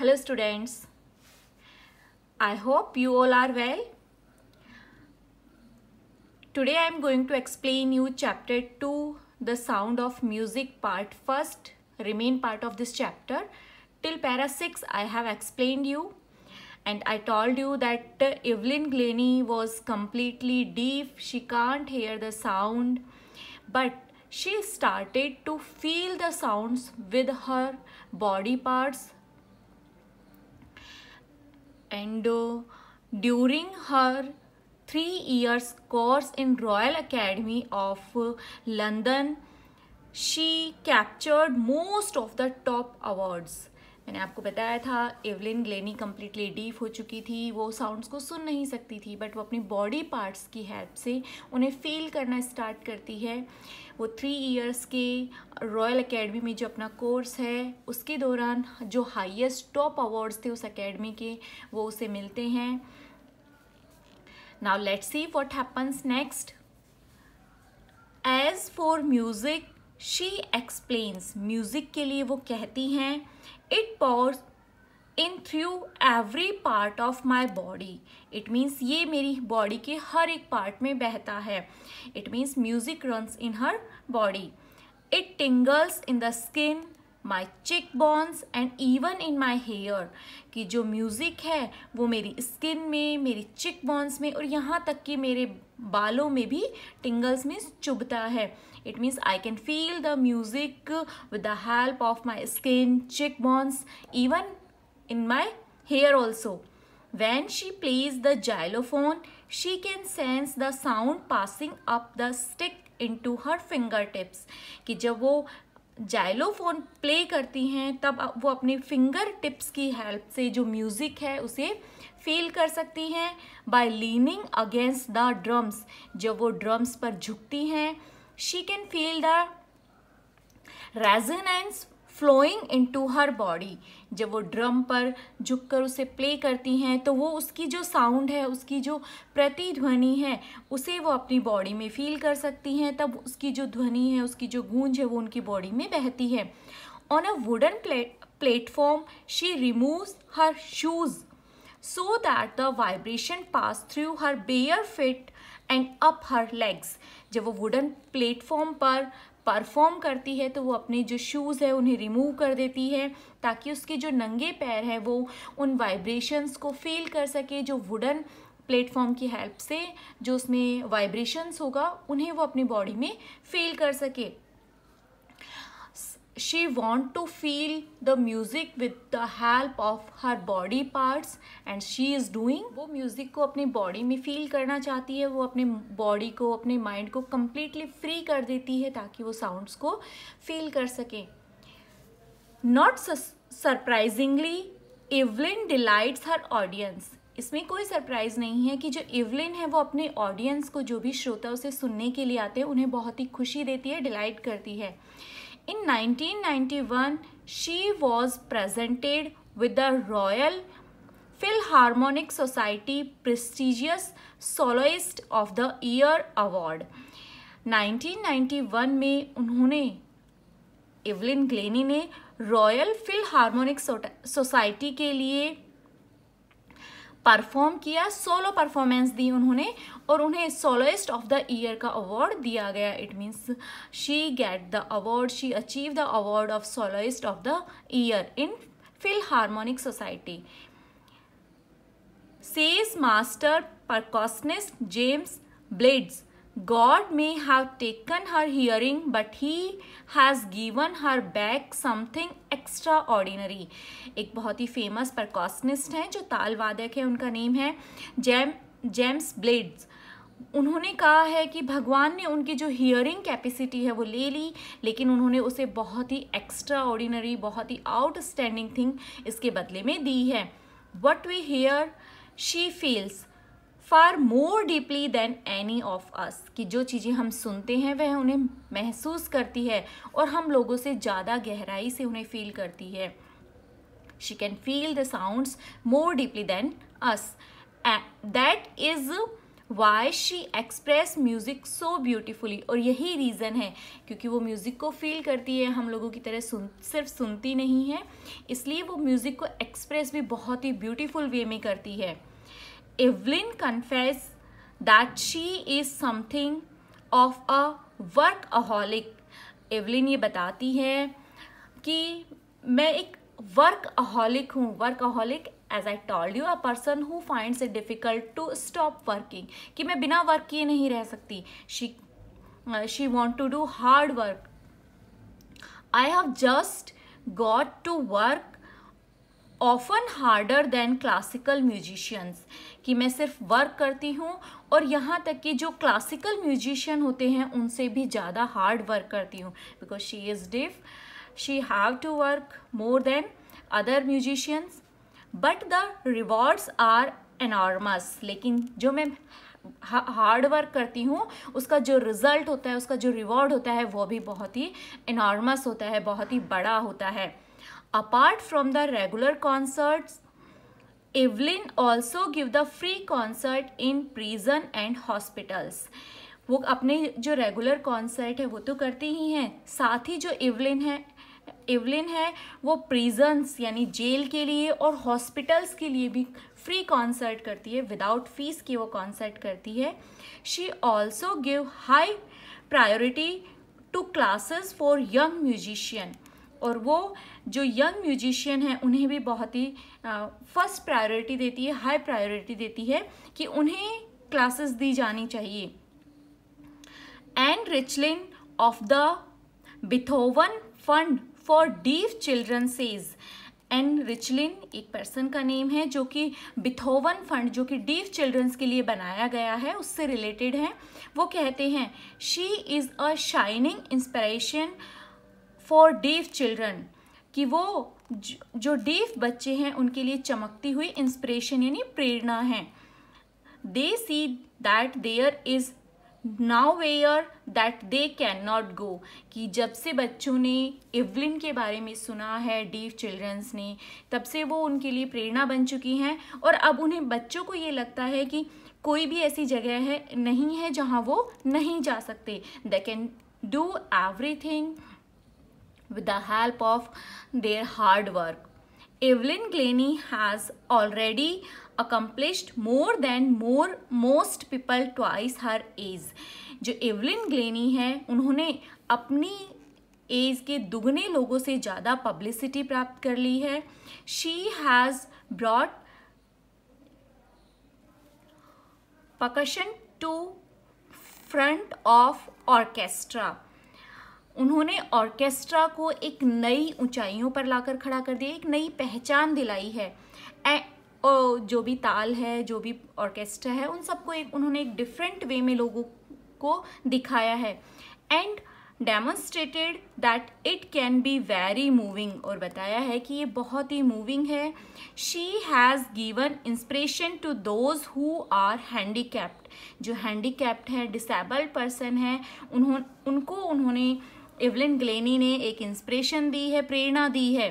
Hello students. I hope you all are well. Today I am going to explain you chapter 2 the sound of music part first remain part of this chapter till para 6 I have explained you and I told you that Evelyn Glennie was completely deaf she can't hear the sound but she started to feel the sounds with her body parts Endo during her three years course in Royal Academy of London. She captured most of the top awards. मैंने आपको बताया था Evelyn Glenny completely deaf हो चुकी थी वो sounds को सुन नहीं सकती थी बट वो अपनी बॉडी पार्ट्स की हेल्प से उन्हें फील करना स्टार्ट करती है वो थ्री इयर्स के रॉयल एकेडमी में जो अपना कोर्स है उसके दौरान जो हाईएस्ट टॉप अवार्ड्स थे उस एकेडमी के वो उसे मिलते हैं now let see what happens next as for music she explains music के लिए वो कहती हैं it pours in through every part of my body it means ये मेरी बॉडी के हर एक पार्ट में बहता है it means music runs in her body it tingles in the skin my cheek bones and even in my hair कि जो music है वो मेरी स्किन में मेरी चिक बॉन्स में और यहाँ तक कि मेरे बालों में भी टिंगल्स में चुभता है it means I can feel the music with the help of my skin cheek bones even in my hair also when plays the xylophone she can sense the sound passing up the stick into her finger tips कि जब वो xylophone play करती हैं तब वो अपने finger tips की help से जो म्यूज़िक है उसे फील कर सकती हैं by leaning against the drums जब वो ड्रम्स पर झुकती हैं she can feel the resonance flowing into her body जब वो ड्रम पर झुककर उसे प्ले करती हैं तो वो उसकी जो साउंड है उसकी जो प्रतिध्वनि है उसे वो अपनी बॉडी में फील कर सकती हैं तब उसकी जो ध्वनि है उसकी जो गूंज है वो उनकी बॉडी में बहती है on a wooden platform she removes her shoes so that the vibration pass through her bare feet and up her legs जब वो वुडन प्लेटफॉर्म पर परफॉर्म करती है तो वो अपने जो शूज़ है उन्हें रिमूव कर देती है ताकि उसके जो नंगे पैर हैं वो उन वाइब्रेशंस को फील कर सके जो वुडन प्लेटफॉर्म की हेल्प से जो उसमें वाइब्रेशंस होगा उन्हें वो अपनी बॉडी में फील कर सके she want to feel the music with the help of her body parts and she is doing वो music को अपने body में feel करना चाहती है वो अपने body को अपने mind को completely free कर देती है ताकि वो sounds को feel कर सके Not surprisingly, Evelyn delights her audience. इसमें कोई सरप्राइज नहीं है कि जो इवलिन है वो अपने ऑडियंस को जो भी श्रोता उसे सुनने के लिए आते हैं उन्हें बहुत ही खुशी देती है डिलाइट करती है In 1991, she was presented with the Royal Philharmonic Society prestigious Soloist of the Year award. 1991 में उन्होंने एवलिन ग्लेनी ने रॉयल फिलहार्मोनिक सोसाइटी के लिए परफॉर्म किया सोलो परफॉर्मेंस दी उन्होंने और उन्हें सोलोइस्ट ऑफ द ईयर का अवार्ड दिया गया it means she get the award she achieve the award of soloist of the year in Philharmonic society says master percussionist James Blades God may have taken her hearing, but he has given her back something extraordinary. एक बहुत ही famous percussionist हैं जो ताल वादक है उनका name है जेम जेम्स ब्लेड्स उन्होंने कहा है कि भगवान ने उनकी जो हियरिंग कैपेसिटी है वो ले ली लेकिन उन्होंने उसे बहुत ही एक्स्ट्रा ऑर्डिनरी बहुत ही आउटस्टैंडिंग थिंग इसके बदले में दी है what we hear she feels far more deeply than any of us कि जो चीज़ें हम सुनते हैं वह उन्हें महसूस करती है और हम लोगों से ज़्यादा गहराई से उन्हें फील करती है she can feel the sounds more deeply than us that is why she express music so beautifully और यही रीज़न है क्योंकि वो म्यूज़िक को फील करती है हम लोगों की तरह सुन सिर्फ सुनती नहीं है इसलिए वो म्यूज़िक को एक्सप्रेस भी बहुत ही ब्यूटिफुल वे में करती है Evelyn confessed that she is something of a workaholic. Evelyn ये बताती है कि मैं एक workaholic हूँ workaholic as I told you a person who finds it difficult to stop working कि मैं बिना वर्क किए नहीं रह सकती she she want to do hard work I have just got to work often harder than classical musicians कि मैं सिर्फ वर्क करती हूँ और यहाँ तक कि जो क्लासिकल म्यूजिशियन होते हैं उनसे भी ज़्यादा हार्ड वर्क करती हूँ because she is deaf she have to work more than other musicians but the rewards are enormous लेकिन जो मैं हार्ड वर्क करती हूँ उसका जो रिज़ल्ट होता है उसका जो रिवॉर्ड होता है वो भी बहुत ही इनॉर्मस होता है बहुत ही बड़ा होता है apart from the regular concerts Evelyn also give the free concert in prison and hospitals वो अपने जो रेगुलर कॉन्सर्ट है वो तो करती ही हैं साथ ही जो इवलिन है इवलिन है वो प्रिजन्स यानी जेल के लिए और हॉस्पिटल्स के लिए भी फ्री कॉन्सर्ट करती है विदाउट फीस की वो कॉन्सर्ट करती है she also give high priority to classes for young musician और वो जो यंग म्यूजिशियन हैं उन्हें भी बहुत ही फर्स्ट प्रायोरिटी देती है हाई प्रायोरिटी देती है कि उन्हें क्लासेस दी जानी चाहिए and Richlin of the Beethoven fund for deaf children says Ann Richlin एक पर्सन का नेम है जो कि बिथोवन फंड जो कि डीफ चिल्ड्रंस के लिए बनाया गया है उससे रिलेटेड है वो कहते हैं she is a shining inspiration for deaf children कि वो जो डेफ बच्चे हैं उनके लिए चमकती हुई इंस्पिरेशन यानी प्रेरणा है they see that there is nowhere that they can not go कि जब से बच्चों ने इवलिन के बारे में सुना है डीव चिल्ड्रंस ने तब से वो उनके लिए प्रेरणा बन चुकी हैं और अब उन्हें बच्चों को ये लगता है कि कोई भी ऐसी जगह है नहीं है जहाँ वो नहीं जा सकते they can do everything with the help of their hard work. Evelyn Glennie has already accomplished more than more most people twice her age. jo evelyn Glennie hai unhone apni age के दुगने लोगों से ज़्यादा publicity प्राप्त कर ली है she has brought percussion to front of orchestra उन्होंने ऑर्केस्ट्रा को एक नई ऊंचाइयों पर लाकर खड़ा कर दिया एक नई पहचान दिलाई है ए, ओ, जो भी ताल है जो भी ऑर्केस्ट्रा है उन सबको एक उन्होंने एक डिफरेंट वे में लोगों को दिखाया है and demonstrated that it can be very moving और बताया है कि ये बहुत ही मूविंग है she has given inspiration to those who are handicapped जो हैंडीकैप्ड हैं डिसेबल्ड पर्सन हैं उन्होंने उनको उन्होंने एवलिन ग्लेनी ने एक इंस्पिरेशन दी है प्रेरणा दी है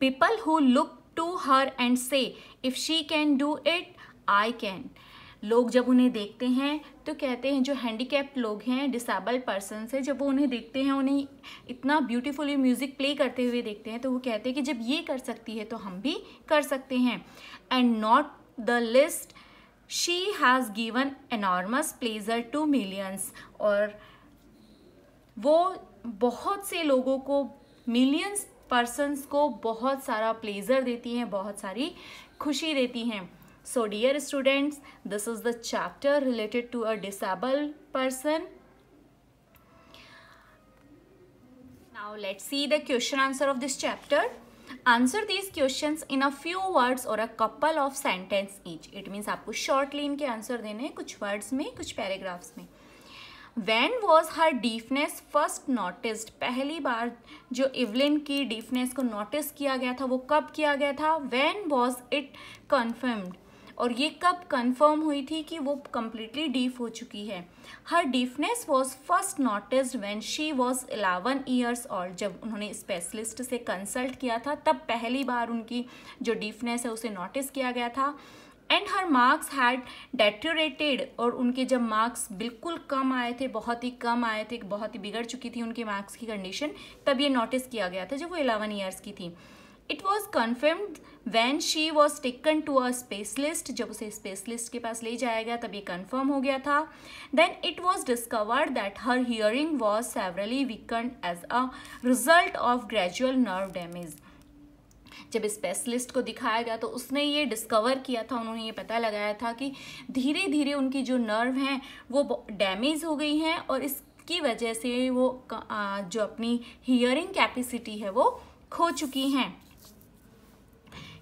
people who look to her and say if she can do it I can लोग जब उन्हें देखते हैं तो कहते हैं जो हैंडीकैप्ड लोग हैं डिसेबल पर्सन है जब वो उन्हें देखते हैं उन्हें इतना ब्यूटीफुली म्यूज़िक प्ले करते हुए देखते हैं तो वो कहते हैं कि जब ये कर सकती है तो हम भी कर सकते हैं and not the least she has given enormous pleasure to millions और वो बहुत से लोगों को मिलियंस पर्सनस को बहुत सारा प्लेजर देती हैं बहुत सारी खुशी देती हैं so dear students this is the chapter related to a disable person now let's see the question answer of this chapter answer these question in a few words और a couple of sentence each it means आपको shortly इनके answer देने हैं कुछ words में कुछ paragraphs में when was her deafness first noticed पहली बार जो इवलिन की डीफनेस को नोटिस किया गया था वो कब किया गया था वैन वॉज इट कन्फर्म्ड और ये कब कन्फर्म हुई थी कि वो कम्प्लीटली डीफ हो चुकी है her deafness was first noticed when she was eleven years और जब उन्होंने स्पेशलिस्ट से कंसल्ट किया था तब पहली बार उनकी जो डीफनेस है उसे नोटिस किया गया था and her marks had deteriorated और उनके जब मार्क्स बिल्कुल कम आए थे बहुत ही कम आए थे बहुत ही बिगड़ चुकी थी उनके मार्क्स की कंडीशन तब ये नोटिस किया गया था जब वो इलेवन ईयर्स की थी it was confirmed when she was taken to a specialist जब उसे स्पेशलिस्ट के पास ले जाया गया तब ये कन्फर्म हो गया था then it was discovered that her hearing was severely weaken as a result of gradual nerve damage जब स्पेशलिस्ट को दिखाया गया तो उसने ये डिस्कवर किया था उन्होंने ये पता लगाया था कि धीरे धीरे उनकी जो नर्व हैं वो डैमेज हो गई हैं और इसकी वजह से वो जो अपनी हियरिंग कैपेसिटी है वो खो चुकी हैं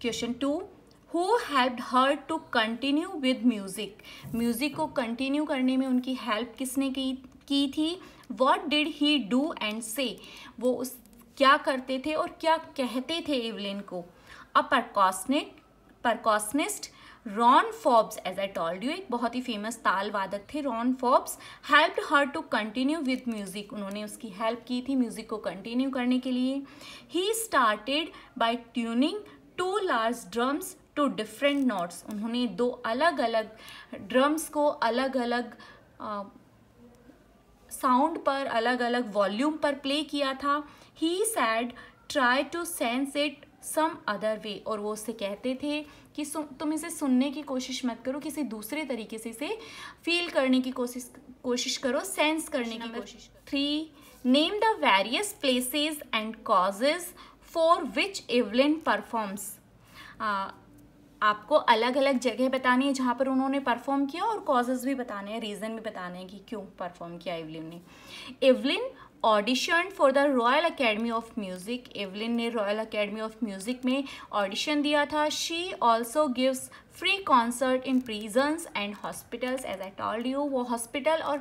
question two who help her to continue with music music को कंटिन्यू करने में उनकी हेल्प किसने की की थी what did he do and say वो उस क्या करते थे और क्या कहते थे इवलिन को a percussion percussionist Ron Forbes as I told you एक बहुत ही फेमस ताल वादक थे Ron Forbes help her to continue with music उन्होंने उसकी हेल्प की थी म्यूजिक को कंटिन्यू करने के लिए he started by tuning two large drums to different notes उन्होंने दो अलग अलग ड्रम्स को अलग अलग साउंड पर अलग अलग वॉल्यूम पर प्ले किया था he said try to sense it some other way और वो उससे कहते थे कि तुम इसे सुनने की कोशिश मत करो किसी दूसरे तरीके से इसे फील करने की कोशिश कोशिश करो सेंस करने की कोशिश three name the various places and causes for which Evelyn performs आपको अलग अलग जगह बतानी है जहाँ पर उन्होंने परफॉर्म किया और कॉजेज भी बताने हैं रीज़न भी बताने हैं कि क्यों परफॉर्म किया एवलिन ने Evelyn audition for the royal academy of music Evelyn ने रॉयल अकेडमी ऑफ म्यूज़िक में ऑडिशन दिया था she also gives free concert in prisons and hospitals as I told you वो हॉस्पिटल और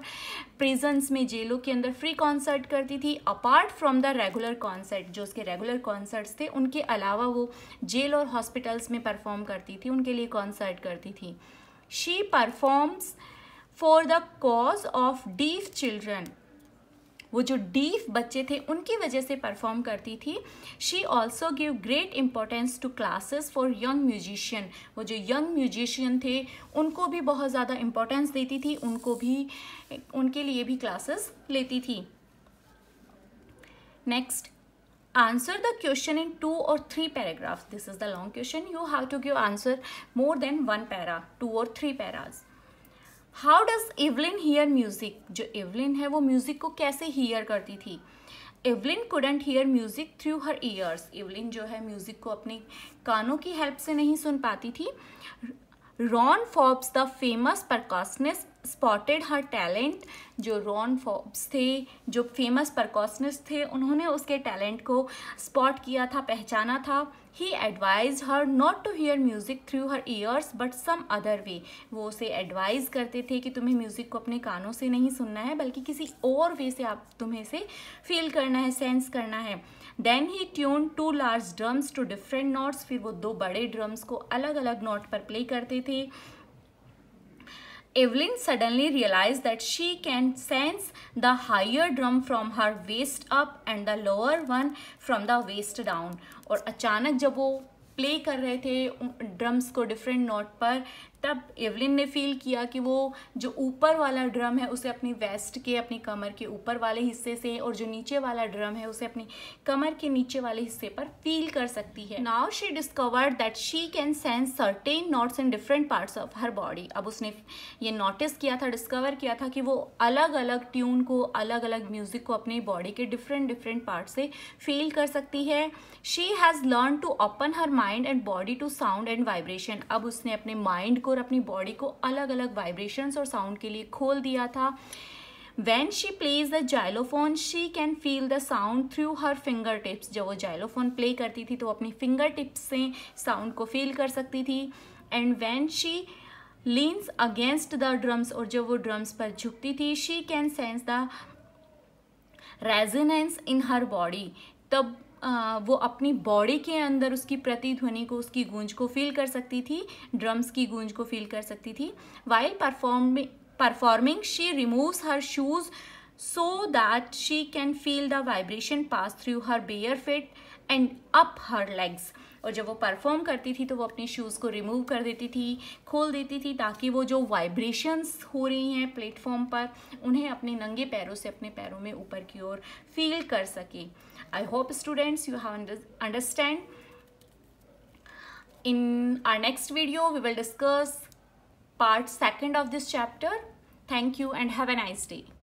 प्रिजन्स में जेलों के अंदर फ्री कॉन्सर्ट करती थी apart from the regular concert जो उसके रेगुलर कॉन्सर्ट्स थे उनके अलावा वो जेल और हॉस्पिटल्स में परफॉर्म करती थी उनके लिए कॉन्सर्ट करती थी she performs for the cause of deaf children वो जो डीफ बच्चे थे उनकी वजह से परफॉर्म करती थी she also give great importance to classes for young musician वो जो यंग म्यूजिशियन थे उनको भी बहुत ज़्यादा इम्पोर्टेंस देती थी उनको भी उनके लिए भी क्लासेस लेती थी next answer the question in two और three paragraphs this is the long question you have to give answer more than one para two और three paras how does Evelyn hear music जो Evelyn है वो music को कैसे hear करती थी Evelyn couldn't hear music through her ears Evelyn जो है म्यूजिक को अपने कानों की हेल्प से नहीं सुन पाती थी Ron Forbes the famous percussionist spotted her talent जो रॉन फॉब्स थे जो फेमस प्रकाशनिस्ट थे उन्होंने उसके टैलेंट को स्पॉट किया था पहचाना था he advise her not to hear music through her ears but some other way वो उसे एडवाइज़ करते थे कि तुम्हें म्यूज़िक को अपने कानों से नहीं सुनना है बल्कि किसी और वे से आप तुम्हें से फील करना है सेंस करना है then he tune two large drums to different notes फिर वो दो बड़े ड्रम्स को अलग अलग नोट पर प्ले करते थे Evelyn suddenly realized that she can sense the higher drum from her waist up and the lower one from the waist down. और अचानक जब वो प्ले कर रहे थे ड्रम्स को डिफरेंट नोट पर तब एवलिन ने फील किया कि वो जो ऊपर वाला ड्रम है उसे अपनी वेस्ट के अपनी कमर के ऊपर वाले हिस्से से और जो नीचे वाला ड्रम है उसे अपनी कमर के नीचे वाले हिस्से पर फील कर सकती है now she discovered that she can sense certain notes in different parts of her body अब उसने ये नोटिस किया था डिस्कवर किया था कि वो अलग अलग ट्यून को अलग अलग म्यूजिक को अपनी बॉडी के डिफरेंट डिफरेंट पार्ट से फील कर सकती है she has learn to open her mind and body to sound and vibration अब उसने अपने माइंड को और अपनी बॉडी को अलग अलग वाइब्रेशंस और साउंड के लिए खोल दिया था when she plays the xylophone she can feel the sound through her finger tips जब वो जाइलोफोन प्ले करती थी तो अपनी फिंगर टिप्स से साउंड को फील कर सकती थी and when she leans against the drums और जब वो ड्रम्स पर झुकती थी she can sense the resonance in her body तब वो अपनी बॉडी के अंदर उसकी प्रतिध्वनि को उसकी गूंज को फील कर सकती थी ड्रम्स की गूंज को फील कर सकती थी while performing performing she removes her shoes so that she can feel the vibration pass through her bare feet and up her legs और जब वो परफॉर्म करती थी तो वो अपने शूज़ को रिमूव कर देती थी खोल देती थी ताकि वो जो वाइब्रेशंस हो रही हैं प्लेटफॉर्म पर उन्हें अपने नंगे पैरों से अपने पैरों में ऊपर की ओर फील कर सके I hope students you have under understand. In our next video, we will discuss part second of this chapter. Thank you and have a nice day.